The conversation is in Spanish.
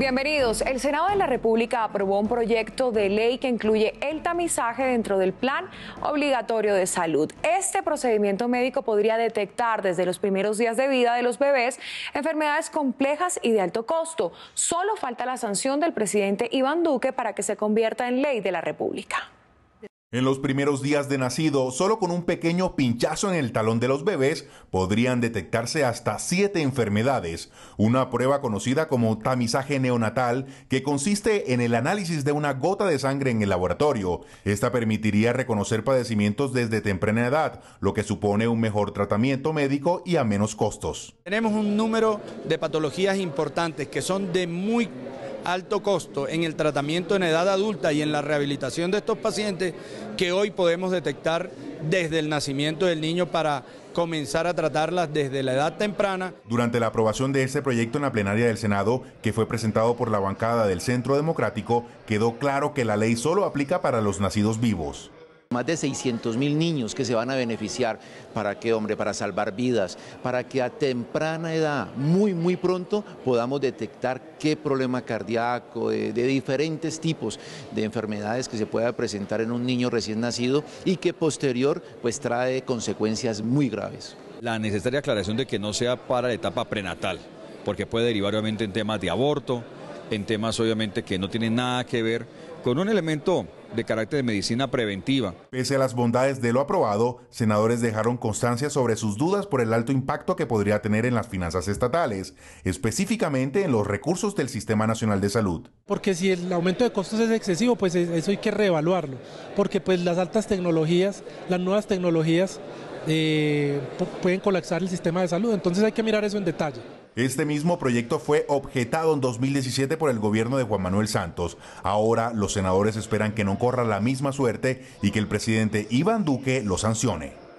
Bienvenidos. El Senado de la República aprobó un proyecto de ley que incluye el tamizaje dentro del plan obligatorio de salud. Este procedimiento médico podría detectar desde los primeros días de vida de los bebés enfermedades complejas y de alto costo. Solo falta la sanción del presidente Iván Duque para que se convierta en ley de la República. En los primeros días de nacido, solo con un pequeño pinchazo en el talón de los bebés podrían detectarse hasta siete enfermedades, una prueba conocida como tamizaje neonatal que consiste en el análisis de una gota de sangre en el laboratorio. Esta permitiría reconocer padecimientos desde temprana edad, lo que supone un mejor tratamiento médico y a menos costos. Tenemos un número de patologías importantes que son de muy alto costo en el tratamiento en edad adulta y en la rehabilitación de estos pacientes que hoy podemos detectar desde el nacimiento del niño para comenzar a tratarlas desde la edad temprana. Durante la aprobación de este proyecto en la plenaria del Senado, que fue presentado por la bancada del Centro Democrático, quedó claro que la ley solo aplica para los nacidos vivos. Más de 600 mil niños que se van a beneficiar. ¿Para qué, hombre? Para salvar vidas, para que a temprana edad, muy, muy pronto, podamos detectar qué problema cardíaco, de, diferentes tipos de enfermedades que se pueda presentar en un niño recién nacido y que posterior, pues trae consecuencias muy graves. La necesaria aclaración de que no sea para la etapa prenatal, porque puede derivar obviamente en temas de aborto, en temas obviamente que no tienen nada que ver con un elemento de carácter de medicina preventiva. Pese a las bondades de lo aprobado, senadores dejaron constancia sobre sus dudas por el alto impacto que podría tener en las finanzas estatales, específicamente en los recursos del Sistema Nacional de Salud. Porque si el aumento de costos es excesivo, pues eso hay que reevaluarlo, porque pues las altas tecnologías, las nuevas tecnologías eh, pueden colapsar el sistema de salud. Entonces hay que mirar eso en detalle. Este mismo proyecto fue objetado en 2017 por el gobierno de Juan Manuel Santos. Ahora los senadores esperan que no corra la misma suerte y que el presidente Iván Duque lo sancione.